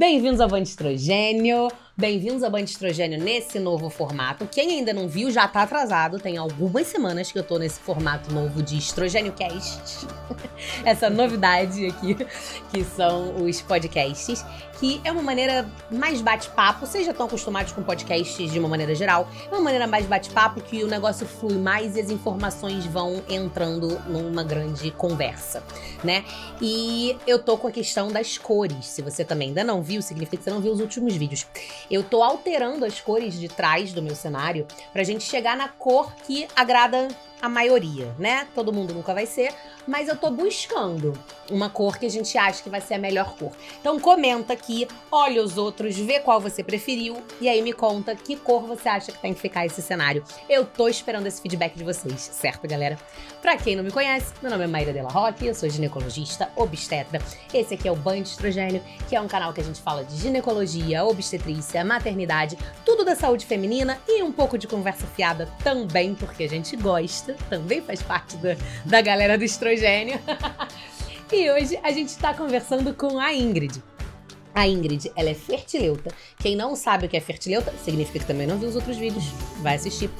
Bem-vindos ao Band Estrogênio. Bem-vindos a Banho Estrogênio nesse novo formato. Quem ainda não viu já tá atrasado, tem algumas semanas que eu tô nesse formato novo de Estrogênio Cast. Essa novidade aqui, que são os podcasts, que é uma maneira mais bate-papo. Vocês já estão acostumados com podcasts de uma maneira geral. É uma maneira mais bate-papo que o negócio flui mais e as informações vão entrando numa grande conversa, né? E eu tô com a questão das cores. Se você também ainda não viu, significa que você não viu os últimos vídeos. Eu tô alterando as cores de trás do meu cenário pra gente chegar na cor que agrada a maioria, né? Todo mundo nunca vai ser, mas eu tô buscando uma cor que a gente acha que vai ser a melhor cor. Então comenta aqui, olha os outros, vê qual você preferiu e aí me conta que cor você acha que tem que ficar esse cenário. Eu tô esperando esse feedback de vocês, certo, galera? Pra quem não me conhece, meu nome é Maíra Della Roque, eu sou ginecologista, obstetra. Esse aqui é o Banho de Estrogênio, que é um canal que a gente fala de ginecologia, obstetrícia, maternidade, tudo da saúde feminina e um pouco de conversa fiada também, porque a gente gosta você também faz parte da, da galera do estrogênio. e hoje a gente está conversando com a Ingrid. A Ingrid, ela é fertileuta. Quem não sabe o que é fertileuta, significa que também não viu os outros vídeos, vai assistir.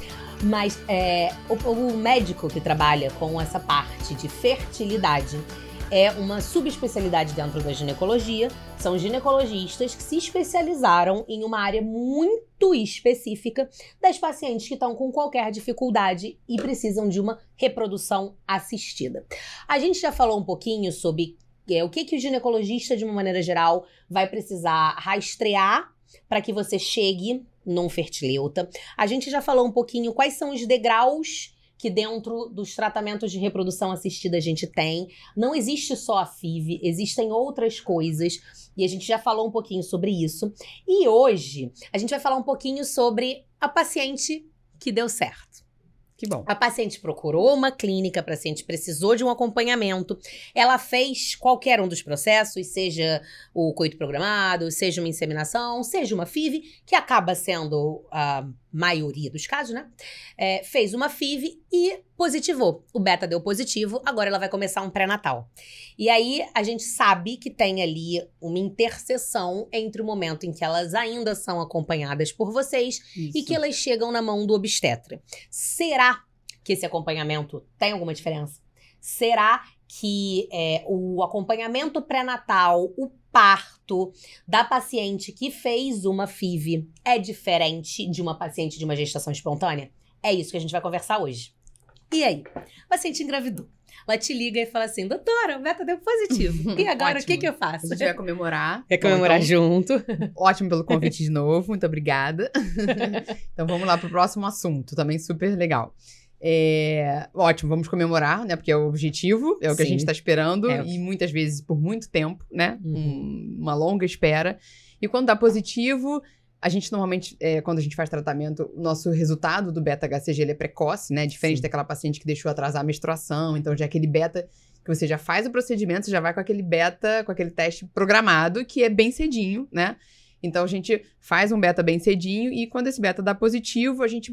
Mas é, o, o médico que trabalha com essa parte de fertilidade, é uma subespecialidade dentro da ginecologia. São ginecologistas que se especializaram em uma área muito específica das pacientes que estão com qualquer dificuldade e precisam de uma reprodução assistida. A gente já falou um pouquinho sobre é, o que, que o ginecologista, de uma maneira geral, vai precisar rastrear para que você chegue num fertileuta. A gente já falou um pouquinho quais são os degraus que dentro dos tratamentos de reprodução assistida a gente tem. Não existe só a FIV, existem outras coisas e a gente já falou um pouquinho sobre isso. E hoje a gente vai falar um pouquinho sobre a paciente que deu certo. Que bom. A paciente procurou uma clínica, a paciente precisou de um acompanhamento, ela fez qualquer um dos processos, seja o coito programado, seja uma inseminação, seja uma FIV, que acaba sendo a maioria dos casos, né? É, fez uma FIV e positivou. O beta deu positivo, agora ela vai começar um pré-natal. E aí a gente sabe que tem ali uma interseção entre o momento em que elas ainda são acompanhadas por vocês Isso. e que elas chegam na mão do obstetra. Será que esse acompanhamento tem alguma diferença? Será que é, o acompanhamento pré-natal, o parto da paciente que fez uma FIV é diferente de uma paciente de uma gestação espontânea? É isso que a gente vai conversar hoje. E aí? O paciente engravidou. Ela te liga e fala assim: doutora, o beta deu é positivo. E agora o que, que eu faço? A gente vai comemorar. É comemorar então, junto. Ótimo pelo convite de novo, muito obrigada. então vamos lá para o próximo assunto, também super legal. É... Ótimo, vamos comemorar, né? Porque é o objetivo, é o que a gente está esperando. É. E muitas vezes por muito tempo, né? Uhum. uma longa espera. E quando dá positivo, a gente normalmente, é, quando a gente faz tratamento, o nosso resultado do beta-HCG é precoce, né? Diferente Sim. daquela paciente que deixou atrasar a menstruação. Então já é aquele beta que você já faz o procedimento, você já vai com aquele beta, com aquele teste programado, que é bem cedinho, né? Então a gente faz um beta bem cedinho e quando esse beta dá positivo, a gente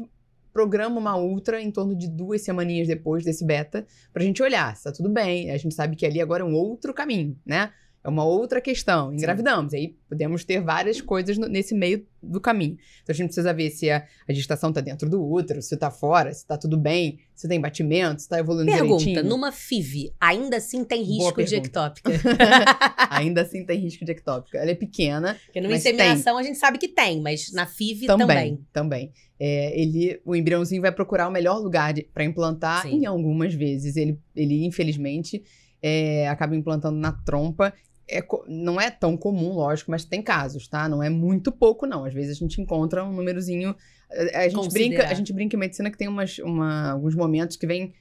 programa uma ultra em torno de duas semaninhas depois desse beta, pra gente olhar se tá tudo bem. A gente sabe que ali agora é um outro caminho, né? É uma outra questão. Engravidamos. Sim. Aí podemos ter várias coisas no, nesse meio do caminho. Então a gente precisa ver se a, a gestação está dentro do útero, se está fora, se está tudo bem, se tem batimento, se está evoluindo pergunta, direitinho. Pergunta, numa FIV, ainda assim tem risco de ectópica? ainda assim tem risco de ectópica. Ela é pequena, Porque numa inseminação tem. a gente sabe que tem, mas na FIV também. Também, também. É, ele, o embriãozinho vai procurar o melhor lugar para implantar Sim. e algumas vezes ele, ele infelizmente... É, acaba implantando na trompa é, não é tão comum, lógico, mas tem casos, tá? Não é muito pouco, não. Às vezes a gente encontra um númerozinho. A, a gente, brinca, a gente brinca em medicina que tem umas, uma, alguns momentos que vem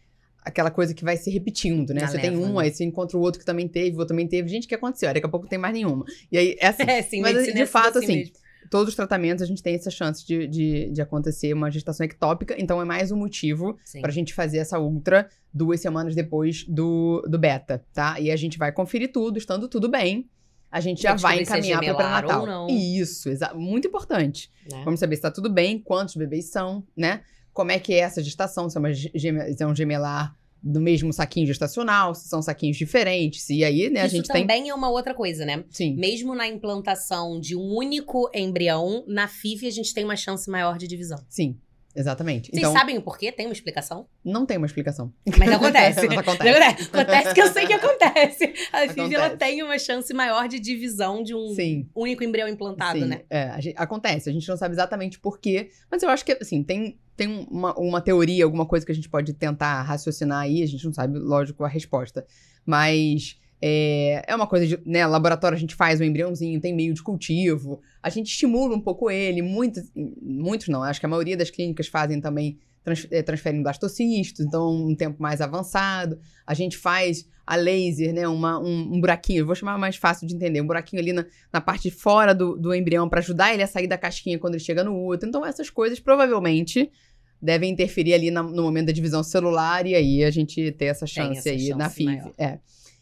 aquela coisa que vai se repetindo, né? Na você leva, tem um, né? aí você encontra o outro que também teve, o outro também teve. Gente, o que aconteceu? Daqui a pouco não tem mais nenhuma. E aí, é assim. É, sim, mas, de é fato, assim, assim todos os tratamentos a gente tem essa chance de, de, de acontecer uma gestação ectópica, então é mais um motivo para a gente fazer essa ultra duas semanas depois do, do beta, tá? E a gente vai conferir tudo, estando tudo bem. A gente já vai é encaminhar para o pré-natal. Isso, muito importante. Né? Vamos saber se está tudo bem, quantos bebês são, né? Como é que é essa gestação, se é, uma, se é um gemelar do mesmo saquinho gestacional, se são saquinhos diferentes, e aí, né, Isso a gente tem isso também é uma outra coisa, né? Sim. Mesmo na implantação de um único embrião, na FIV a gente tem uma chance maior de divisão. Sim, Exatamente. Vocês então, sabem o porquê? Tem uma explicação? Não tem uma explicação. Mas acontece. Mas acontece. acontece que eu sei que acontece. A FIV ela tem uma chance maior de divisão de um Sim. único embrião implantado, Sim. né? É, a gente, acontece. A gente não sabe exatamente porquê, mas eu acho que, assim, tem tem uma, uma teoria, alguma coisa que a gente pode tentar raciocinar aí, a gente não sabe, lógico, a resposta. Mas é, é uma coisa de, né, laboratório a gente faz um embriãozinho, tem meio de cultivo, a gente estimula um pouco ele, muitos, muitos não, acho que a maioria das clínicas fazem também trans, é, eh, transferem blastocisto, então um tempo mais avançado. A gente faz a laser, né? Uma, um, um buraquinho, vou chamar mais fácil de entender, um buraquinho ali na, na parte de fora do, do embrião para ajudar ele a sair da casquinha quando ele chega no útero. Então, essas coisas provavelmente devem interferir ali na, no momento da divisão celular e aí a gente ter essa chance essa aí chance na FIV. É.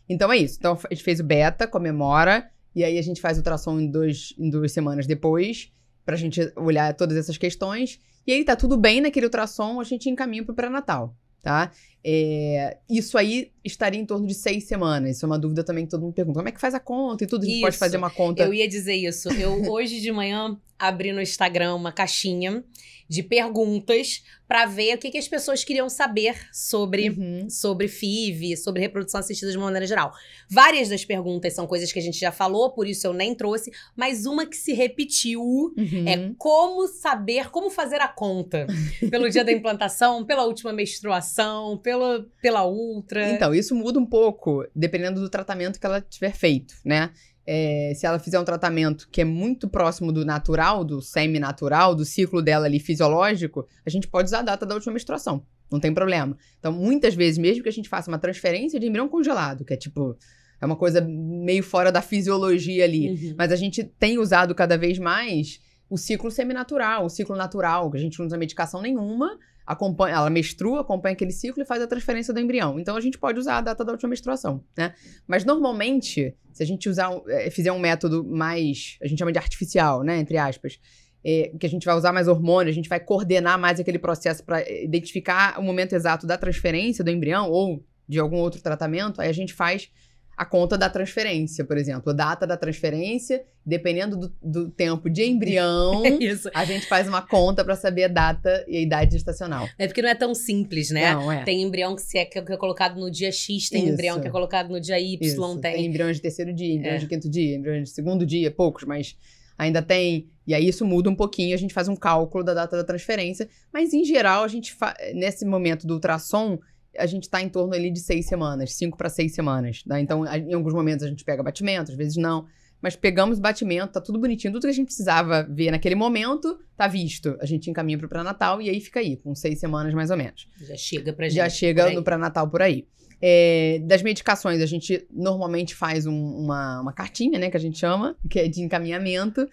Então é isso. Então a gente fez o beta, comemora, e aí a gente faz o ultrassom em, dois, em duas semanas depois, para a gente olhar todas essas questões. E aí tá tudo bem naquele ultrassom, a gente encaminha pro pré-natal, tá? É, isso aí estaria em torno de seis semanas. Isso é uma dúvida também que todo mundo pergunta. Como é que faz a conta e tudo? A gente isso, pode fazer uma conta. Eu ia dizer isso. Eu hoje de manhã abri no Instagram uma caixinha de perguntas para ver o que, que, as pessoas queriam saber sobre, uhum. sobre FIV, sobre reprodução assistida de uma maneira geral. Várias das perguntas são coisas que a gente já falou, por isso eu nem trouxe, mas uma que se repetiu uhum. é como saber, como fazer a conta pelo dia da implantação, pela última menstruação, pelo pela, pela ultra. Então, isso muda um pouco dependendo do tratamento que ela tiver feito, né? É, se ela fizer um tratamento que é muito próximo do natural, do semi-natural, do ciclo dela ali fisiológico, a gente pode usar a data da última menstruação. Não tem problema. Então, muitas vezes, mesmo que a gente faça uma transferência de embrião congelado, que é tipo. É uma coisa meio fora da fisiologia ali. Uhum. Mas a gente tem usado cada vez mais o ciclo seminatural, o ciclo natural, que a gente não usa medicação nenhuma acompanha, ela menstrua, acompanha aquele ciclo e faz a transferência do embrião. Então a gente pode usar a data da última menstruação, né? Mas normalmente, se a gente usar, é, fizer um método mais, a gente chama de artificial, né, entre aspas, é, que a gente vai usar mais hormônio, a gente vai coordenar mais aquele processo para é, identificar o momento exato da transferência do embrião ou de algum outro tratamento, aí a gente faz a conta da transferência, por exemplo, a data da transferência, dependendo do, do tempo de embrião, é a gente faz uma conta para saber a data e a idade gestacional. É porque não é tão simples, né? Não, é. Tem embrião é, que, é, que é colocado no dia X, tem Isso. embrião que é colocado no dia Y, Isso. tem... Tem embriões de terceiro dia, é. embriões é. de quinto dia, embriões de segundo dia, poucos, mas ainda tem. E aí isso muda um pouquinho, a gente faz um cálculo da data da transferência, mas em geral a gente nesse momento do ultrassom, a gente está em torno ali de seis semanas, cinco para seis semanas. Né? Então, em alguns momentos a gente pega batimento, às vezes não. Mas pegamos batimento, tá tudo bonitinho, tudo que a gente precisava ver naquele momento tá visto. A gente encaminha pro pré-natal e aí fica aí, com seis semanas mais ou menos. Já chega pra gente. Já chega no pré-natal por aí. É, das medicações, a gente normalmente faz um, uma, uma cartinha, né, que a gente chama, que é de encaminhamento,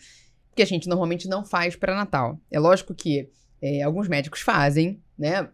que a gente normalmente não faz pré-natal. É lógico que é, alguns médicos fazem, né?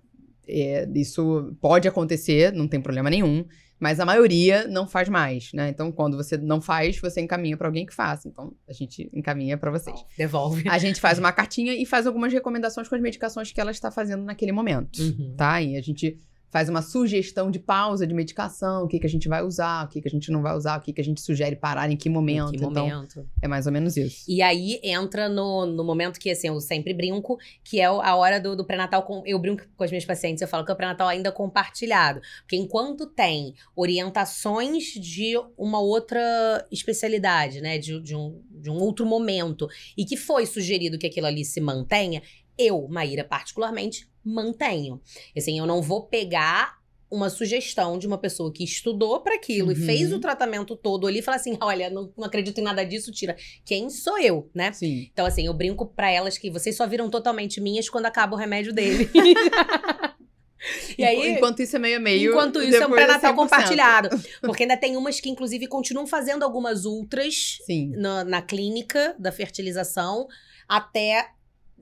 É, isso pode acontecer, não tem problema nenhum, mas a maioria não faz mais, né? Então, quando você não faz, você encaminha para alguém que faça. Então, a gente encaminha para vocês. Devolve. A gente faz uma cartinha e faz algumas recomendações com as medicações que ela está fazendo naquele momento, uhum. tá? E a gente faz uma sugestão de pausa de medicação, o que, que a gente vai usar, o que, que a gente não vai usar, o que, que a gente sugere parar, em que momento. Em que momento. Então, é mais ou menos isso. E aí entra no, no momento que, assim, eu sempre brinco, que é a hora do, do pré-natal. Eu brinco com as minhas pacientes, eu falo que é o pré-natal ainda compartilhado. Porque enquanto tem orientações de uma outra especialidade, né, de, de, um, de um outro momento, e que foi sugerido que aquilo ali se mantenha, eu, Maíra, particularmente, mantenho. Assim, eu não vou pegar uma sugestão de uma pessoa que estudou para aquilo uhum. e fez o tratamento todo ali e falar assim: olha, não, não, acredito em nada disso, tira. Quem sou eu, né? Sim. Então, assim, eu brinco para elas que vocês só viram totalmente minhas quando acaba o remédio dele. E aí, enquanto isso é meio meio. Enquanto isso é um é pré-natal compartilhado. Porque ainda tem umas que, inclusive, continuam fazendo algumas ultras na, na, clínica da fertilização até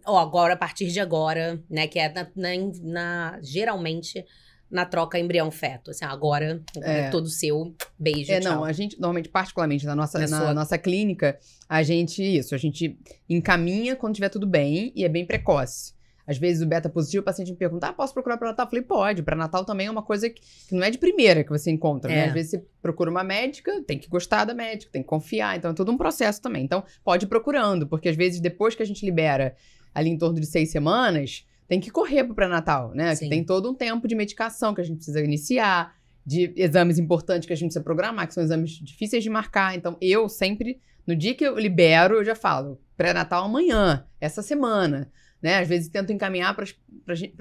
ou agora, a partir de agora, né? Que é na, na, na geralmente na troca embrião-feto. Assim, agora é. é. todo seu, beijo, é, tchau. Não, a gente, normalmente, particularmente na nossa, na, na nossa clínica, a gente, isso, a gente encaminha quando tiver tudo bem e é bem precoce. Às vezes o beta positivo, o paciente me pergunta, ah, posso procurar para Natal? Eu falei, pode. Para Natal também é uma coisa que, que, não é de primeira que você encontra, né? é. né? Às vezes você procura uma médica, tem que gostar da médica, tem que confiar. Então é todo um processo também. Então pode ir procurando, porque às vezes depois que a gente libera ali em torno de seis semanas, tem que correr pro pré-natal, né? Sim. Que tem todo um tempo de medicação que a gente precisa iniciar, de exames importantes que a gente precisa programar, que são exames difíceis de marcar. Então, eu sempre, no dia que eu libero, eu já falo, pré-natal amanhã, essa semana. Né? Às vezes tento encaminhar para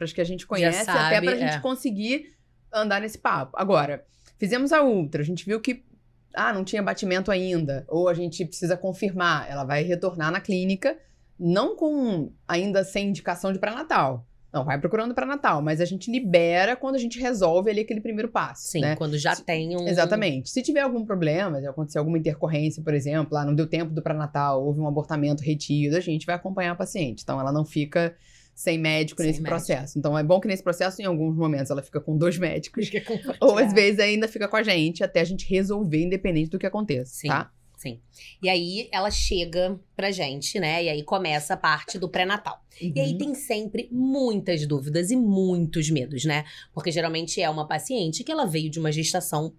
as que a gente conhece, sabe, até para a gente é. conseguir andar nesse papo. Agora, fizemos a ultra, a gente viu que ah, não tinha batimento ainda, ou a gente precisa confirmar, ela vai retornar na clínica não com ainda sem indicação de pré-natal. Não, vai procurando para Natal, mas a gente libera quando a gente resolve ali aquele primeiro passo. Sim, né? quando já tem um. Exatamente. Se tiver algum problema, se acontecer alguma intercorrência, por exemplo, lá ah, não deu tempo do pré-natal, houve um abortamento retido, a gente vai acompanhar a paciente. Então ela não fica sem médico sem nesse médico. processo. Então é bom que nesse processo, em alguns momentos, ela fica com dois médicos. ou às vezes ainda fica com a gente até a gente resolver, independente do que aconteça. Sim. Tá? Sim. E aí ela chega pra gente, né? E aí começa a parte do pré-natal. Uhum. E aí uhum. tem sempre muitas dúvidas e muitos medos, né? Porque geralmente é uma paciente que ela veio de uma gestação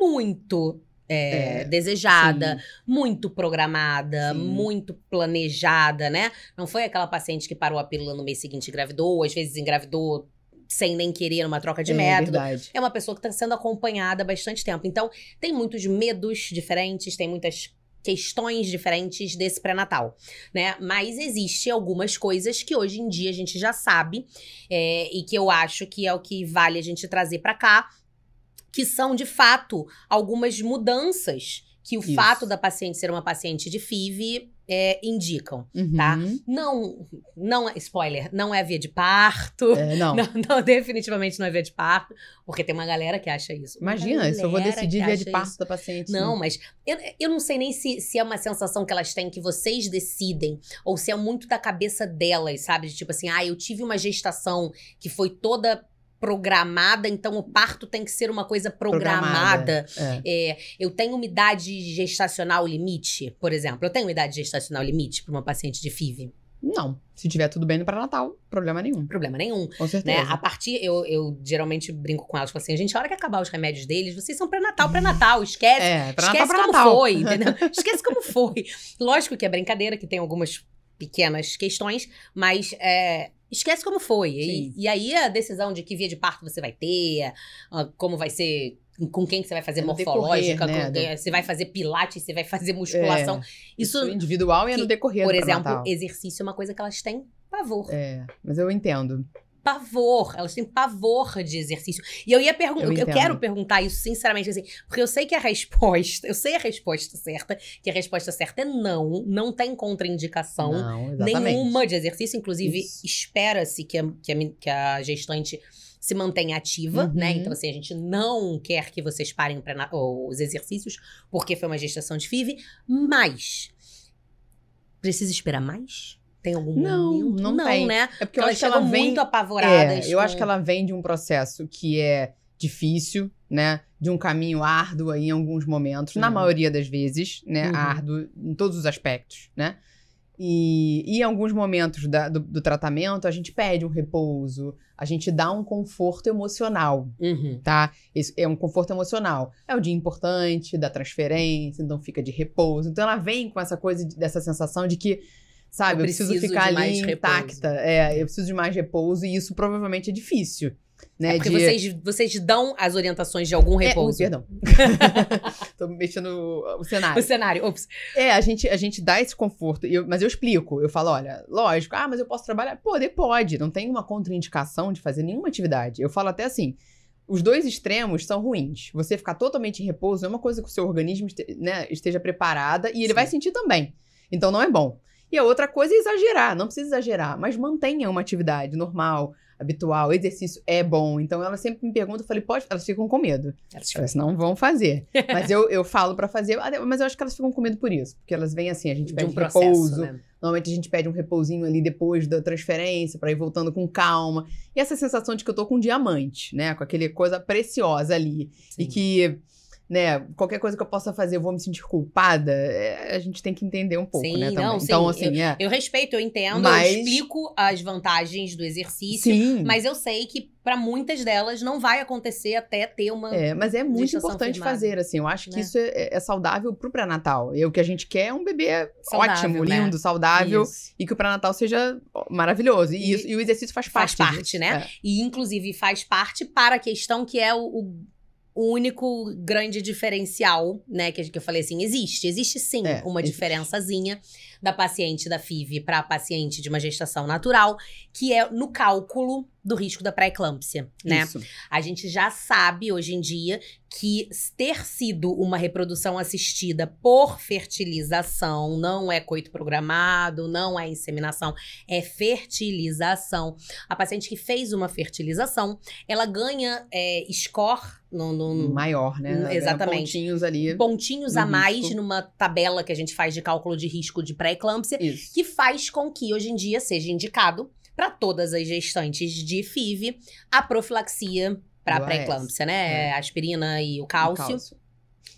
muito é, é, desejada, sim. muito programada, sim. muito planejada, né? Não foi aquela paciente que parou a pílula no mês seguinte e engravidou, às vezes engravidou sem nem querer, numa troca de é, método. Verdade. É uma pessoa que está sendo acompanhada há bastante tempo. Então, tem muitos medos diferentes, tem muitas questões diferentes desse pré-natal, né? Mas existe algumas coisas que hoje em dia a gente já sabe é, e que eu acho que é o que vale a gente trazer para cá, que são de fato algumas mudanças que o Isso. fato da paciente ser uma paciente de FIV é, indicam, tá? uhum. tá? Não, não, é, spoiler, não é via de parto. É, não. não. não. definitivamente não é via de parto, porque tem uma galera que acha isso. Imagina, se eu vou decidir via de parto isso. da paciente. Não, né? mas eu, eu não sei nem se, se é uma sensação que elas têm que vocês decidem, ou se é muito da cabeça delas, sabe? De tipo assim, ah, eu tive uma gestação que foi toda programada, então o parto tem que ser uma coisa programada. programada é. É, eu tenho uma idade gestacional limite, por exemplo. Eu tenho uma idade gestacional limite para uma paciente de FIV? Não. Se tiver tudo bem no pré-natal, problema nenhum. Problema nenhum. Com né? certeza. Né? A partir, eu, eu geralmente brinco com elas, falo assim, gente, a hora que acabar os remédios deles, vocês são pré-natal, pré-natal, esquece. É, pré esquece como foi, entendeu? esquece como foi. Lógico que é brincadeira, que tem algumas pequenas questões, mas é, Esquece como foi. E, e, aí a decisão de que via de parto você vai ter, ah, como vai ser, com quem que você vai fazer morfológica, decorrer, né? você vai fazer pilates, você vai fazer musculação. É, isso, isso é individual e é no decorrer. Por exemplo, Natal. exercício é uma coisa que elas têm pavor. É, mas eu entendo pavor, elas têm pavor de exercício. E eu ia perguntar, eu, eu, quero perguntar isso sinceramente, assim, porque eu sei que a resposta, eu sei a resposta certa, que a resposta certa é não, não tem contraindicação não, nenhuma de exercício, inclusive espera-se que, que, que a gestante se mantenha ativa, né? uhum. né? Então, assim, a gente não quer que vocês parem pra, os exercícios, porque foi uma gestação de FIV, mas precisa esperar mais? tem algum não, momento? Não, não tem. Né? É porque, eu acho que ela é vem muito apavoradas. É, eu acho que ela vem de um processo que é difícil, né? De um caminho árduo em alguns momentos, uhum. na maioria das vezes, né? Uhum. Árduo em todos os aspectos, né? E, e em alguns momentos da, do, do, tratamento, a gente pede um repouso, a gente dá um conforto emocional, uhum. tá? Esse é um conforto emocional. É o dia importante da transferência, então fica de repouso. Então ela vem com essa coisa, dessa sensação de que Sabe? Eu preciso, eu preciso ficar ali intacta. É, eu preciso de mais repouso e isso provavelmente é difícil. Né, é porque de... vocês, vocês dão as orientações de algum é, repouso. É, perdão. Tô mexendo o cenário. O cenário, ops. É, a gente, a gente dá esse conforto, eu, mas eu explico. Eu falo, olha, lógico, ah, mas eu posso trabalhar. Poder pode, não tem uma contraindicação de fazer nenhuma atividade. Eu falo até assim, os dois extremos são ruins. Você ficar totalmente em repouso é uma coisa que o seu organismo este, né, esteja preparada e ele Sim. vai sentir também. Então não é bom. E a outra coisa é exagerar, não precisa exagerar, mas mantenha uma atividade normal, habitual, exercício é bom. Então ela sempre me pergunta, eu falei, pode? Elas ficam com medo. Elas, elas não vão fazer. mas eu, eu falo para fazer, ah, mas eu acho que elas ficam com medo por isso, porque elas vêm assim, a gente De pede um processo, repouso. Né? Normalmente a gente pede um repousinho ali depois da transferência, para ir voltando com calma. E essa sensação de que eu tô com um diamante, né? Com aquele coisa preciosa ali. Sim. E que né, qualquer coisa que eu possa fazer, eu vou me sentir culpada, é, a gente tem que entender um pouco, sim, né? Também. então, sim. assim, eu, é. Eu respeito, eu entendo, mas... eu explico as vantagens do exercício, sim. mas eu sei que para muitas delas não vai acontecer até ter uma. É, mas é muito importante firmada, fazer, assim. Eu acho que né? isso é, é, é saudável pro pré-natal. E o que a gente quer é um bebê saudável, ótimo, né? lindo, saudável isso. e que o pré-natal seja maravilhoso. E, e, isso, e, o exercício faz, faz parte. Faz parte, né? É. E inclusive faz parte para a questão que é o, o o único grande diferencial, né, que, que eu falei assim, existe, existe sim é, uma existe. diferençazinha da paciente da FIV para a paciente de uma gestação natural, que é no cálculo do risco da pré-eclâmpsia, né? Isso. A gente já sabe hoje em dia que ter sido uma reprodução assistida por fertilização não é coito programado, não é inseminação, é fertilização. A paciente que fez uma fertilização, ela ganha é, score no, no, maior, né? No, exatamente. Pontinhos ali. Pontinhos a mais risco. numa tabela que a gente faz de cálculo de risco de pré-eclâmpsia, que faz com que hoje em dia seja indicado para todas as gestantes de FIV, a profilaxia para pré-eclâmpsia, né? É. Aspirina e o cálcio. O cálcio.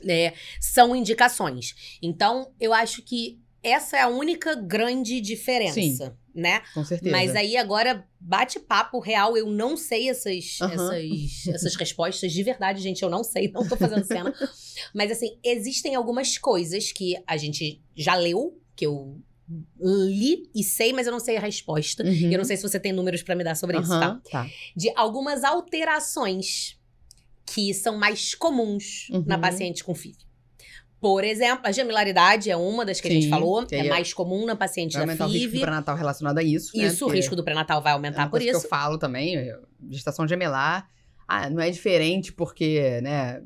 É, são indicações. Então, eu acho que essa é a única grande diferença. Sim. Né? Com certeza. Mas aí agora, bate-papo real, eu não sei essas, uhum. essas, essas respostas. De verdade, gente, eu não sei, não tô fazendo cena. Mas assim, existem algumas coisas que a gente já leu, que eu li e sei, mas eu não sei a resposta. Uhum. Eu não sei se você tem números para me dar sobre uhum, isso, tá? tá? De algumas alterações que são mais comuns uhum. na paciente com FIV. Por exemplo, a gemilaridade é uma das que Sim, a gente falou, é, é mais comum na paciente vai da FIV. o risco do pré-natal relacionado a isso, né? Isso, o risco do pré-natal vai aumentar é por isso. que eu falo também, gestação gemelar, ah, não é diferente porque, né,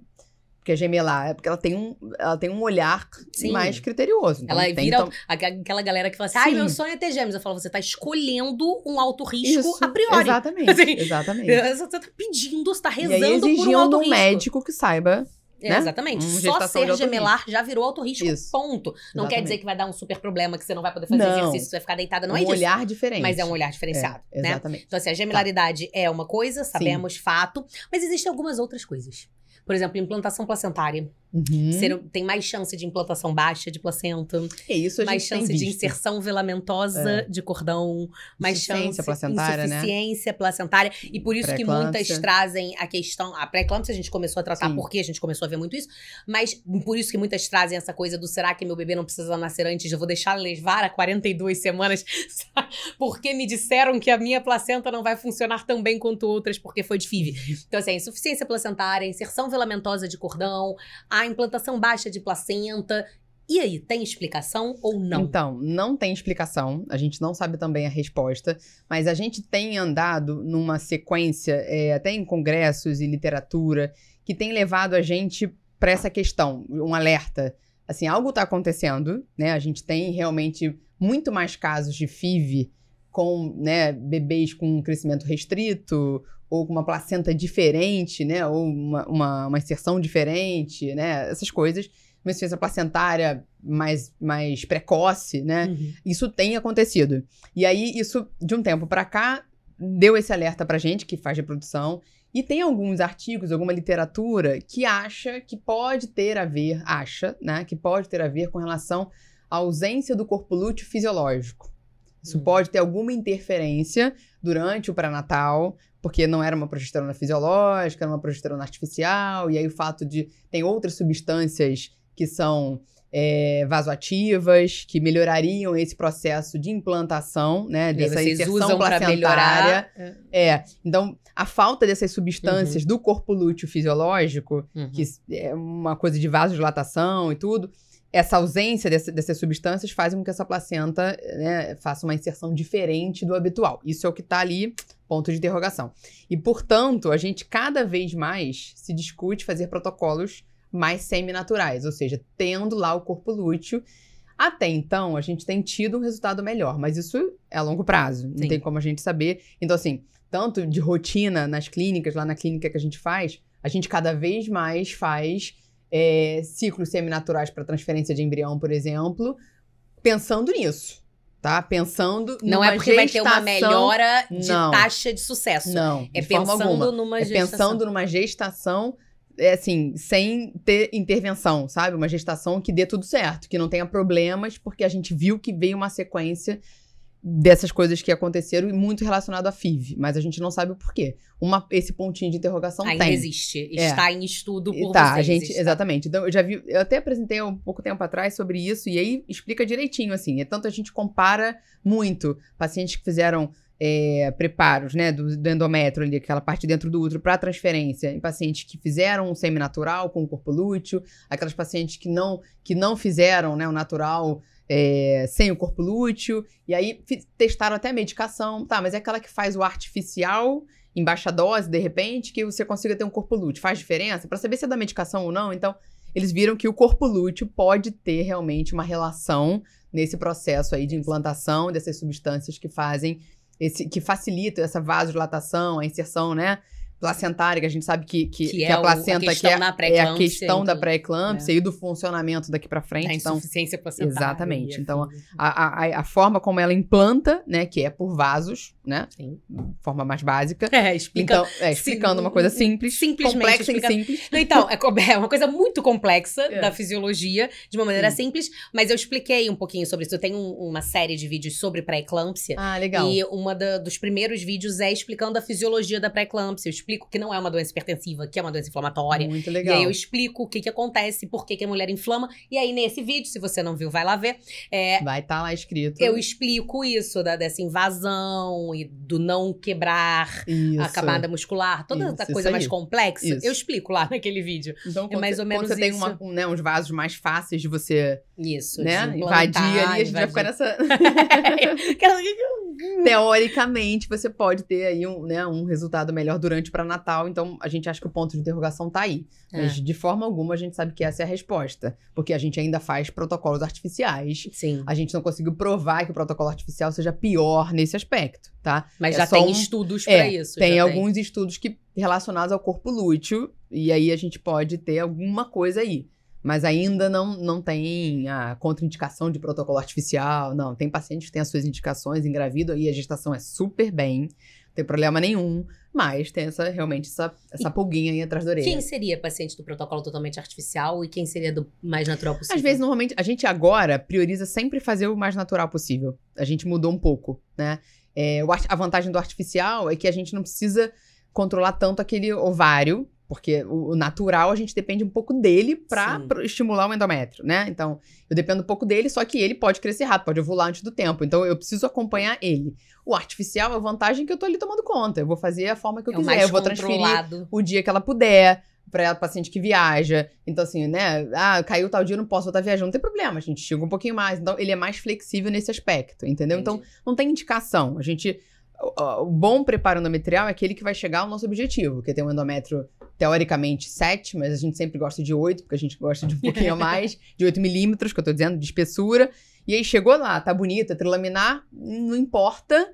porque é gemelar, é porque ela tem um, ela tem um olhar Sim. mais criterioso. Então ela tem, vira então... aquela galera que fala assim, Sim. ai, meu sonho é ter gêmeos. Eu falo, você tá escolhendo um alto risco Isso, a priori. Exatamente, assim, exatamente. Você tá pedindo, você tá rezando por um alto um risco. médico que saiba é, né? Exatamente. Um Só ser gemelar risco. já virou alto risco, Isso. ponto. Não Exatamente. quer dizer que vai dar um super problema, que você não vai poder fazer não. exercício, você vai ficar deitada, não um é isso. Um olhar diferente. Mas é um olhar diferenciado, é, né? Exatamente. Né? Então, assim, a tá. gemelaridade tá. é uma coisa, sabemos, Sim. fato, mas existem algumas outras coisas por exemplo, implantação placentária. Uhum. Ser, tem mais chance de implantação baixa de placenta. É isso, a gente Mais chance de inserção velamentosa é. de cordão. Mais insuficiência chance. Placentária, né? insuficiência né? placentária. E por isso que muitas trazem a questão. A pré-eclâmpsia a gente começou a tratar Sim. porque a gente começou a ver muito isso. Mas por isso que muitas trazem essa coisa do será que meu bebê não precisa nascer antes? Eu vou deixar levar a 42 semanas. porque me disseram que a minha placenta não vai funcionar tão bem quanto outras porque foi de FIV. Uhum. Então, assim, insuficiência placentária, inserção velamentosa de cordão, a implantação baixa de placenta. E aí, tem explicação ou não? Então, não tem explicação. A gente não sabe também a resposta, mas a gente tem andado numa sequência, é, até em congressos e literatura, que tem levado a gente para essa questão, um alerta. Assim, algo está acontecendo, né? A gente tem realmente muito mais casos de FIV com né, bebês com crescimento restrito ou com uma placenta diferente, né? Ou uma, uma, uma inserção diferente, né? Essas coisas. Uma insuficiência placentária mais, mais precoce, né? Uhum. Isso tem acontecido. E aí, isso, de um tempo para cá, deu esse alerta pra gente que faz reprodução. E tem alguns artigos, alguma literatura que acha que pode ter a ver, acha, né? Que pode ter a ver com relação à ausência do corpo lúteo fisiológico. Isso uhum. pode ter alguma interferência durante o pré-natal, porque não era uma progesterona fisiológica, era uma progesterona artificial, e aí o fato de. Tem outras substâncias que são é, vasoativas, que melhorariam esse processo de implantação, né? Dessa e inserção placentária. É. é. Então, a falta dessas substâncias uhum. do corpo lúteo fisiológico, uhum. que é uma coisa de vasodilatação e tudo, essa ausência desse, dessas substâncias faz com que essa placenta né, faça uma inserção diferente do habitual. Isso é o que está ali, ponto de interrogação. E, portanto, a gente cada vez mais se discute fazer protocolos mais seminaturais, ou seja, tendo lá o corpo lúteo. Até então, a gente tem tido um resultado melhor, mas isso é a longo prazo, Sim. não tem como a gente saber. Então, assim, tanto de rotina nas clínicas, lá na clínica que a gente faz, a gente cada vez mais faz é, ciclos seminaturais para transferência de embrião, por exemplo, pensando nisso. Tá? Pensando Não é porque gestação... vai ter uma melhora de não, taxa de sucesso. Não, é pensando numa é gestação. pensando numa gestação é assim, sem ter intervenção, sabe? Uma gestação que dê tudo certo, que não tenha problemas, porque a gente viu que veio uma sequência dessas coisas que aconteceram e muito relacionado à FIV, mas a gente não sabe o porquê. Uma, esse pontinho de interrogação Ainda tem. existe, é. está é. em estudo por tá, vocês. A gente, exatamente. Então, eu já vi, eu até apresentei um pouco tempo atrás sobre isso e aí explica direitinho assim. É tanto a gente compara muito pacientes que fizeram é, preparos, né, do, do, endométrio ali, aquela parte dentro do útero para transferência, em pacientes que fizeram um seminatural com o corpo lúteo, aquelas pacientes que não que não fizeram, né, o natural é, sem o corpo lúteo. E aí testaram até medicação. Tá, mas é aquela que faz o artificial em baixa dose, de repente, que você consiga ter um corpo lúteo. Faz diferença? Para saber se é da medicação ou não, então, eles viram que o corpo lúteo pode ter realmente uma relação nesse processo aí de implantação dessas substâncias que fazem esse que facilita essa vasodilatação, a inserção, né, placentária, que a gente sabe que, que, que, que é a placenta a que é, é, a questão da pré-eclâmpsia é. e do funcionamento daqui para frente. Da então, placentária. Exatamente. Então, a, a, a, forma como ela implanta, né, que é por vasos, né? Sim. Forma mais básica. É, explica, então, é explicando sim, uma coisa simples, complexa explica... e simples. Então, é, é, uma coisa muito complexa é. da fisiologia, de uma maneira sim. simples, mas eu expliquei um pouquinho sobre isso. Eu tenho um, uma série de vídeos sobre pré-eclâmpsia. Ah, legal. E um dos primeiros vídeos é explicando a fisiologia da pré-eclâmpsia. Eu explico explico que não é uma doença hipertensiva, que é uma doença inflamatória. Muito legal. E aí eu explico o que que acontece, por que que a mulher inflama. E aí nesse vídeo, se você não viu, vai lá ver. É, vai estar tá lá escrito. Eu explico isso, da, dessa invasão e do não quebrar isso. a camada muscular, toda essa coisa mais complexa. Isso. Eu explico lá naquele vídeo. Então, é mais você, ou menos quando você isso. tem uma, né, uns vasos mais fáceis de você... Isso, né? Invadir ali, a gente invadir. vai ficar nessa... teoricamente, você pode ter aí um, né, um resultado melhor durante o natal Então, a gente acha que o ponto de interrogação está aí. É. Mas, de forma alguma, a gente sabe que essa é a resposta. Porque a gente ainda faz protocolos artificiais. Sim. A gente não conseguiu provar que o protocolo artificial seja pior nesse aspecto, tá? Mas é já tem um... estudos para é, isso. Tem alguns tem. estudos que relacionados ao corpo lúteo. E aí, a gente pode ter alguma coisa aí mas ainda não, não tem a contraindicação de protocolo artificial, não. Tem pacientes que têm as suas indicações, engravido e a gestação é super bem, não tem problema nenhum, mas tem essa, realmente essa, essa pulguinha aí atrás da orelha. Quem seria paciente do protocolo totalmente artificial e quem seria do mais natural possível? Às vezes, normalmente, a gente agora prioriza sempre fazer o mais natural possível. A gente mudou um pouco, né? É, a vantagem do artificial é que a gente não precisa controlar tanto aquele ovário, porque o, natural a gente depende um pouco dele para estimular o endométrio, né? Então, eu dependo um pouco dele, só que ele pode crescer rápido, pode ovular antes do tempo. Então, eu preciso acompanhar ele. O artificial é a vantagem que eu tô ali tomando conta. Eu vou fazer a forma que eu é quiser. Eu vou transferir o dia que ela puder para paciente que viaja. Então, assim, né? Ah, caiu tal dia, eu não posso estar tá viajando. Não tem problema, a gente chega um pouquinho mais. Então, ele é mais flexível nesse aspecto, entendeu? Então, Entendi. Então, não tem indicação. A gente o bom preparo endometrial é aquele que vai chegar ao nosso objetivo, que é ter um endométrio teoricamente 7, mas a gente sempre gosta de 8, porque a gente gosta de um pouquinho mais, de 8 milímetros, que eu tô dizendo, de espessura. E aí chegou lá, tá bonita, trilaminar, não importa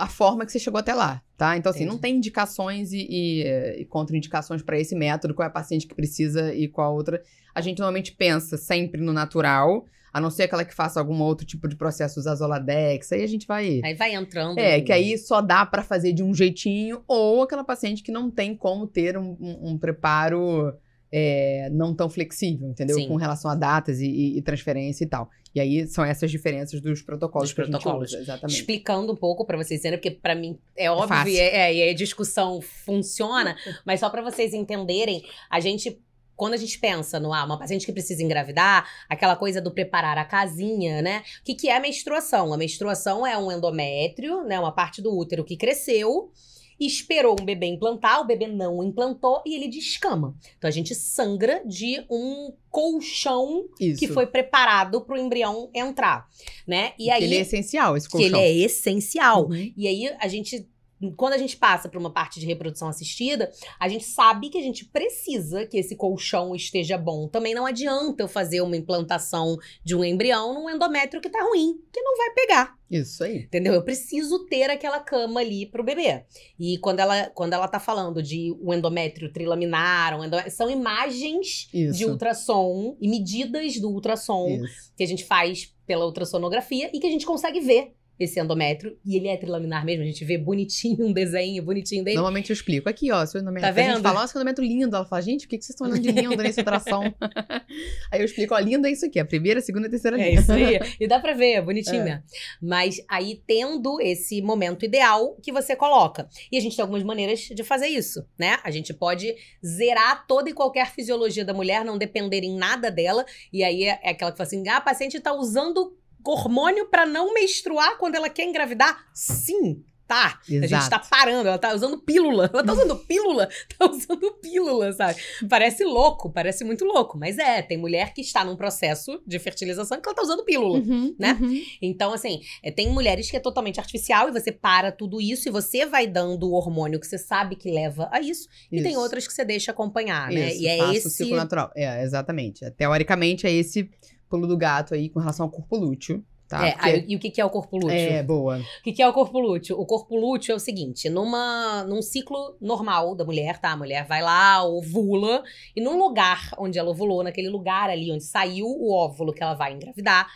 a forma que você chegou até lá, tá? Então, assim, Entendi. não tem indicações e, e, e contraindicações para esse método, qual é a paciente que precisa e qual a outra. A gente normalmente pensa sempre no natural, a não ser aquela que faça algum outro tipo de processo, usar Zoladex, aí a gente vai... Aí vai entrando. É, que aí só dá para fazer de um jeitinho, ou aquela paciente que não tem como ter um, um, preparo... É, não tão flexível, entendeu? Sim. Com relação a datas e, e, transferência e tal. E aí são essas diferenças dos protocolos dos que protocolos. a gente usa, exatamente. Explicando um pouco para vocês, porque para mim é, é óbvio e é, é a discussão funciona, mas só para vocês entenderem, a gente quando a gente pensa no ah, uma paciente que precisa engravidar, aquela coisa do preparar a casinha, né? O que, que é a menstruação? A menstruação é um endométrio, né? Uma parte do útero que cresceu esperou um bebê implantar, o bebê não implantou e ele descama. Então a gente sangra de um colchão Isso. que foi preparado para o embrião entrar, né? E, aí ele é essencial esse colchão. ele é essencial. Uhum. E aí a gente quando a gente passa para uma parte de reprodução assistida, a gente sabe que a gente precisa que esse colchão esteja bom. Também não adianta eu fazer uma implantação de um embrião num endométrio que está ruim, que não vai pegar. Isso aí. Entendeu? Eu preciso ter aquela cama ali para o bebê. E quando ela, quando ela tá falando de um endométrio trilaminar, um endométrio, são imagens Isso. de ultrassom e medidas do ultrassom Isso. que a gente faz pela ultrassonografia e que a gente consegue ver esse endométrio. E ele é trilaminar mesmo, a gente vê bonitinho um desenho bonitinho dele. Normalmente eu explico. Aqui, ó, seu endométrio. Tá vendo? A gente fala, ó seu endométrio é lindo. Ela fala, gente, por que, que vocês estão olhando de lindo nesse tração? aí eu explico, ó, lindo é isso aqui, a primeira, a segunda, a terceira é linha. É isso aí. E dá pra ver, é bonitinho é. Mas aí, tendo esse momento ideal que você coloca. E a gente tem algumas maneiras de fazer isso, né? A gente pode zerar toda e qualquer fisiologia da mulher, não depender em nada dela. E aí é aquela que fala assim, ah, a paciente tá usando hormônio para não menstruar quando ela quer engravidar? Sim. Tá, Exato. a gente tá parando, ela tá usando pílula. Ela tá usando pílula, tá usando pílula, sabe? Parece louco, parece muito louco, mas é, tem mulher que está num processo de fertilização que ela tá usando pílula, uhum, né? Uhum. Então, assim, é, tem mulheres que é totalmente artificial e você para tudo isso e você vai dando o hormônio que você sabe que leva a isso, e tem outras que você deixa acompanhar, né? e é esse. O ciclo natural. É, exatamente. É, teoricamente, é esse pulo do gato aí com relação ao corpo lúteo. Tá, é, porque... e o que, é o corpo lúteo? É, boa. O que, que é o corpo lúteo? O corpo lúteo é o seguinte: numa, num ciclo normal da mulher, tá? A mulher vai lá, ovula, e num lugar onde ela ovulou, naquele lugar ali onde saiu o óvulo que ela vai engravidar,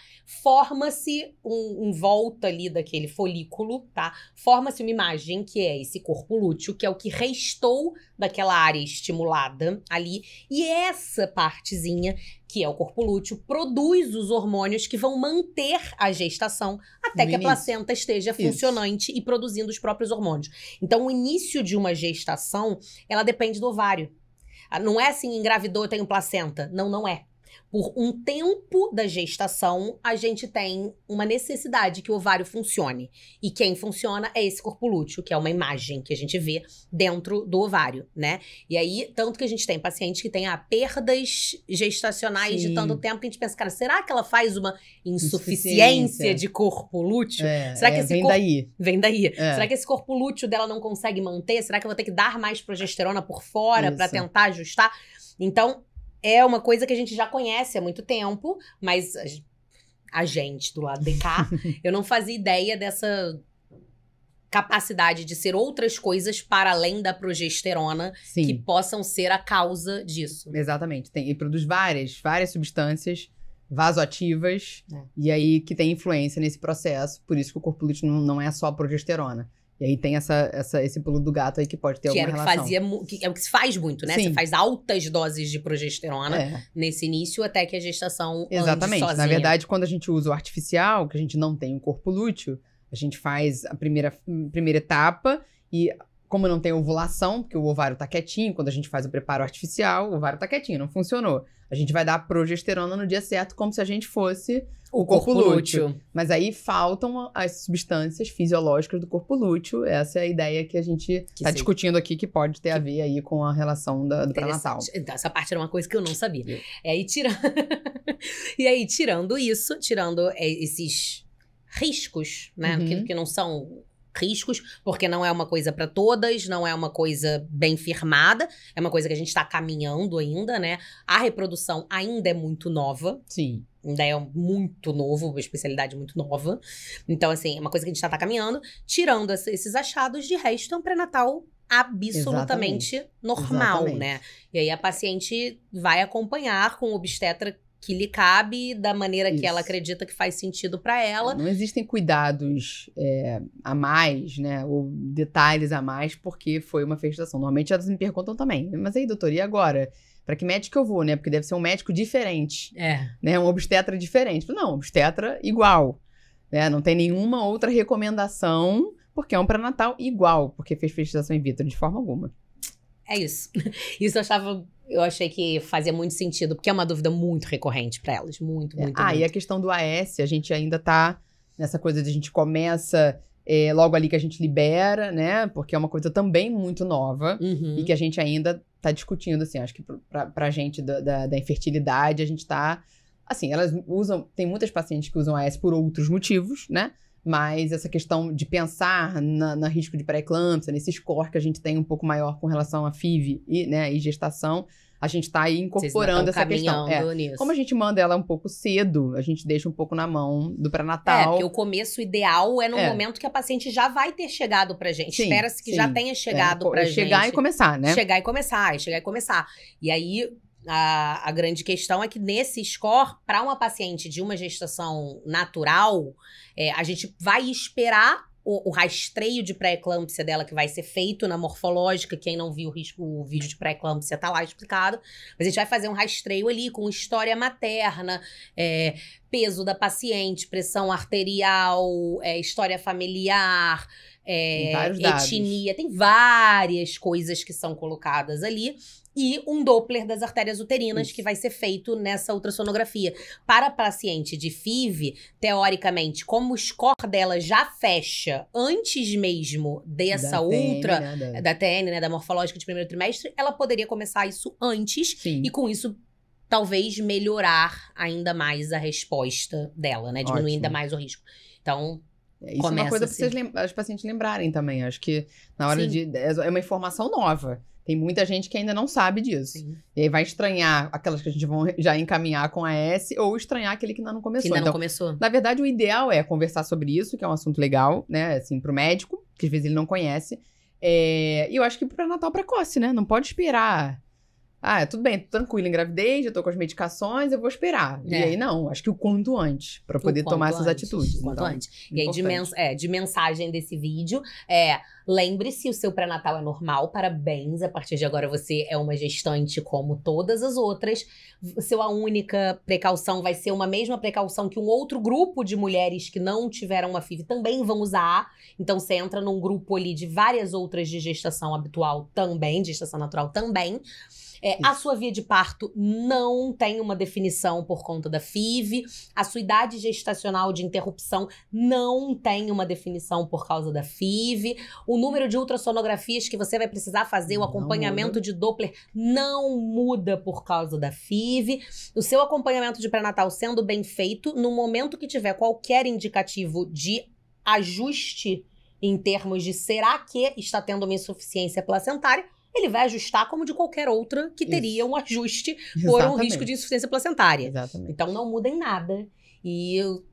forma-se um, em volta ali daquele folículo, tá? Forma-se uma imagem que é esse corpo lúteo, que é o que restou daquela área estimulada ali, e essa partezinha que é o corpo lúteo, produz os hormônios que vão manter a gestação até no que início. a placenta esteja Isso. funcionante e produzindo os próprios hormônios. Então, o início de uma gestação, ela depende do ovário. Ah, não é assim, engravidou, eu tenho placenta. Não, não é por um tempo da gestação, a gente tem uma necessidade que o ovário funcione. E quem funciona é esse corpo lúteo, que é uma imagem que a gente vê dentro do ovário, né? E aí, tanto que a gente tem pacientes que têm ah, perdas gestacionais Sim. de tanto tempo que a gente pensa, cara, será que ela faz uma insuficiência, de corpo lúteo? É, será que é, esse vem daí. Vem daí. É. Será que esse corpo lúteo dela não consegue manter? Será que eu vou ter que dar mais progesterona por fora para tentar ajustar? Então, é uma coisa que a gente já conhece há muito tempo, mas a gente do lado de cá, eu não fazia ideia dessa capacidade de ser outras coisas para além da progesterona Sim. que possam ser a causa disso. Exatamente. Tem, e produz várias, várias substâncias vasoativas é. e aí que tem influência nesse processo. Por isso que o corpo lúteo não, não é só progesterona. E aí tem essa, essa, esse pulo do gato aí que pode ter que alguma Que que é o que se faz muito, né? Sim. Você faz altas doses de progesterona é. nesse início até que a gestação Exatamente. Na verdade, quando a gente usa o artificial, que a gente não tem o um corpo lúteo, a gente faz a primeira, primeira etapa e como não tem ovulação, porque o ovário tá quietinho, quando a gente faz o preparo artificial, o ovário tá quietinho, não funcionou. A gente vai dar progesterona no dia certo, como se a gente fosse o, o corpo, corpo lúteo. lúteo. Mas aí faltam as substâncias fisiológicas do corpo lúteo. Essa é a ideia que a gente está discutindo aqui, que pode ter que... a ver aí com a relação da, do pré-natal. Então, essa parte era uma coisa que eu não sabia. É, e, tira... e aí, tirando isso, tirando é, esses riscos, né? Uhum. Que, que não são riscos, porque não é uma coisa para todas, não é uma coisa bem firmada, é uma coisa que a gente está caminhando ainda, né? A reprodução ainda é muito nova. Sim. Ainda é muito novo, uma especialidade muito nova. Então, assim, é uma coisa que a gente está tá caminhando. Tirando esses achados, de resto, é um pré-natal absolutamente Exatamente. normal, né? Exatamente. né? E aí a paciente vai acompanhar com o obstetra que lhe cabe, da maneira Isso. que ela acredita que faz sentido para ela. Não existem cuidados é, a mais, né? Ou detalhes a mais, porque foi uma fechação. Normalmente elas me perguntam também, mas aí, doutor, e agora? Para que médico eu vou, né? Porque deve ser um médico diferente. É. Né? Um obstetra diferente. Não, obstetra igual. Né? Não tem nenhuma outra recomendação, porque é um pré-natal igual, porque fez fertilização in vitro de forma alguma. É isso. Isso eu achava eu achei que fazia muito sentido, porque é uma dúvida muito recorrente para elas, muito, é. muito. Ah, muito. e a questão do AS, a gente ainda está nessa coisa de a gente começa é, logo ali que a gente libera, né? Porque é uma coisa também muito nova uhum. e que a gente ainda está discutindo, assim, acho que para a gente da, da, da infertilidade, a gente está assim, elas usam, tem muitas pacientes que usam AS por outros motivos, né? Mas essa questão de pensar na, na risco de pré-eclâmpsia, nesse score que a gente tem um pouco maior com relação a FIV e, né, e gestação, a gente está aí incorporando essa questão. É. Nisso. Como a gente manda ela um pouco cedo, a gente deixa um pouco na mão do pré-natal. É, porque o começo ideal é no é. momento que a paciente já vai ter chegado pra gente. Espera-se que sim. já tenha é, chegado é, pra chegar gente. Chegar e começar, né? Chegar e começar, chegar e começar. E aí, a, a grande questão é que nesse score, para uma paciente de uma gestação natural, é, a gente vai esperar o, o, rastreio de pré-eclâmpsia dela que vai ser feito na morfológica. Quem não viu o, o vídeo de pré-eclâmpsia tá lá explicado. Mas a gente vai fazer um rastreio ali com história materna, é, peso da paciente, pressão arterial, é, história familiar, é, tem etnia. Tem várias coisas que são colocadas ali e um Doppler das artérias uterinas Isso. que vai ser feito nessa ultrassonografia. Para paciente de FIV, teoricamente, como o score dela já fecha antes mesmo dessa da ultra TN, né? da TN, né, da morfológica de primeiro trimestre, ela poderia começar isso antes Sim. e com isso talvez melhorar ainda mais a resposta dela, né, diminuir ainda mais o risco. Então, é, isso Começa é uma coisa assim. para vocês as pacientes lembrarem também. Acho que na hora Sim. de. É, é uma informação nova. Tem muita gente que ainda não sabe disso. Sim. E aí vai estranhar aquelas que a gente vão já encaminhar com a S ou estranhar aquele que ainda não começou. Que ainda então, não começou. Na verdade, o ideal é conversar sobre isso, que é um assunto legal, né? Assim, pro médico, que às vezes ele não conhece. É, e eu acho que para Natal precoce, né? Não pode esperar ah, é, tudo bem, tranquilo, engravidei, já tô com as medicações, eu vou esperar. É. E aí, não, acho que o quanto antes, para poder tomar antes, essas atitudes. O quanto então, antes. Importante. E aí, de, mens é, de mensagem desse vídeo, é. Lembre-se, o seu pré-natal é normal, parabéns. A partir de agora você é uma gestante como todas as outras. Sua única precaução vai ser uma mesma precaução que um outro grupo de mulheres que não tiveram uma FIV também vão usar. Então você entra num grupo ali de várias outras de gestação habitual também, de gestação natural também. É, a sua via de parto não tem uma definição por conta da FIV. A sua idade gestacional de interrupção não tem uma definição por causa da FIV. O número de ultrassonografias que você vai precisar fazer, o acompanhamento de Doppler, não muda por causa da FIV. O seu acompanhamento de pré-natal sendo bem feito, no momento que tiver qualquer indicativo de ajuste em termos de será que está tendo uma insuficiência placentária, ele vai ajustar como de qualquer outra que teria Isso. um ajuste por um risco de insuficiência placentária. Exatamente. Então não muda em nada. E o,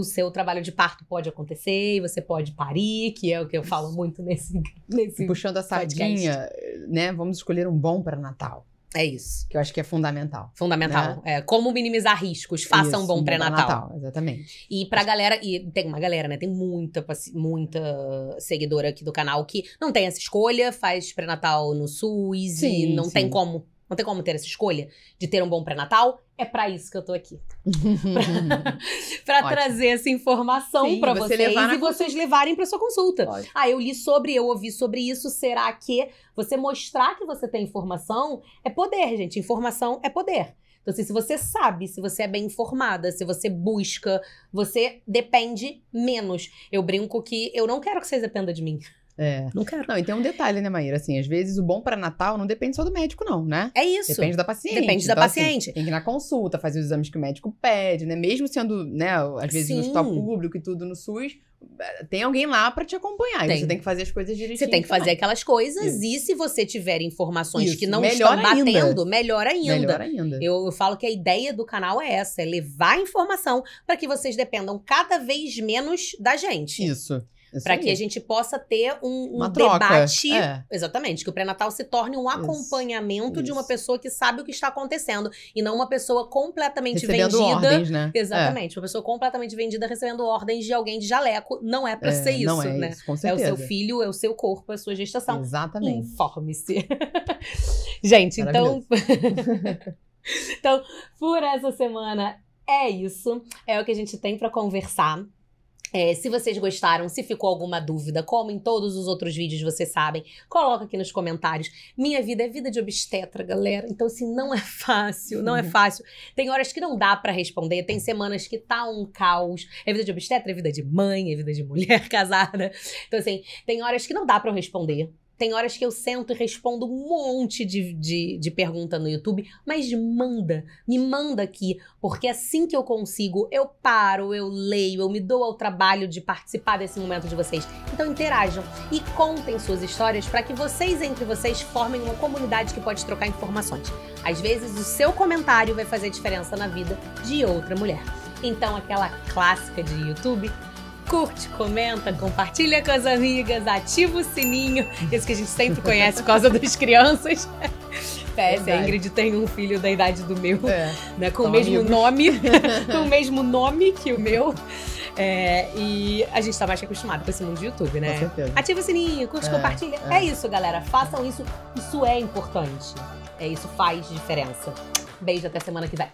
o seu trabalho de parto pode acontecer, e você pode parir, que é o que eu falo muito nesse. nesse Puxando a sardinha, podcast. né? Vamos escolher um bom para Natal. É isso. Que eu acho que é fundamental. Né? Fundamental. Né? É, como minimizar riscos. Faça isso, um bom pré-natal. Pré exatamente. E pra galera, e tem uma galera, né? Tem muita, muita seguidora aqui do canal que não tem essa escolha, faz pré-natal no SUS sim, e não sim. tem como. Não tem como ter essa escolha de ter um bom pré-natal é para isso que eu tô aqui. para trazer essa informação para você vocês e vocês consulta. levarem para sua consulta. Ótimo. Ah, eu li sobre, eu ouvi sobre isso, será que você mostrar que você tem informação é poder, gente. Informação é poder. Então, assim, se você sabe, se você é bem informada, se você busca, você depende menos. Eu brinco que eu não quero que vocês dependam de mim. É. Não quero. Não, e tem um detalhe, né, Maíra? Assim, às vezes o bom para Natal não depende só do médico, não, né? É isso. Depende da paciente. Depende então, da assim, paciente. Assim, tem que ir na consulta, fazer os exames que o médico pede, né? Mesmo sendo, né, às vezes Sim. no hospital público e tudo no SUS, é, tem alguém lá para te acompanhar. Tem. Você tem que fazer as coisas direitinho. Você tem que fazer aquelas coisas Isso. e se você tiver informações Isso. que não melhor estão ainda. batendo, melhor ainda. Melhor ainda. Eu, eu, falo que a ideia do canal é essa, é levar informação para que vocês dependam cada vez menos da gente. Isso. É para que a gente possa ter um, um debate. É. Exatamente, que o pré-natal se torne um acompanhamento isso, de uma pessoa que sabe o que está acontecendo e não uma pessoa completamente recebendo vendida. Ordens, né? É. Exatamente, é. uma pessoa completamente vendida recebendo ordens de alguém de jaleco. Não é para é, ser isso, não é né? Isso, com certeza. É o seu filho, é o seu corpo, é a sua gestação. Exatamente. Informe-se. gente, então. então, por essa semana é isso. É o que a gente tem para conversar. É, se vocês gostaram, se ficou alguma dúvida, como em todos os outros vídeos vocês sabem, coloca aqui nos comentários. Minha vida é vida de obstetra, galera. Então, assim, não é fácil, não é uhum. fácil. Tem horas que não dá para responder, tem semanas que tá um caos. É vida de obstetra, é vida de mãe, é vida de mulher casada. Então, assim, tem horas que não dá para eu responder. Tem horas que eu sento e respondo um monte de, de, de, pergunta no YouTube, mas manda, me manda aqui, porque assim que eu consigo, eu paro, eu leio, eu me dou ao trabalho de participar desse momento de vocês. Então interajam e contem suas histórias para que vocês, entre vocês, formem uma comunidade que pode trocar informações. Às vezes, o seu comentário vai fazer diferença na vida de outra mulher. Então, aquela clássica de YouTube curte, comenta, compartilha com as amigas, ativa o sininho, isso que a gente sempre conhece por causa das crianças. É, a Ingrid tem um filho da idade do meu, é. né, com o mesmo amigos. nome, com o mesmo nome que o meu. É, e a gente está mais acostumado com esse mundo do YouTube, né? Com certeza. Ativa o sininho, curte, é, compartilha. É. é isso, galera. Façam isso. Isso é importante. É isso faz diferença. Beijo até semana que vem.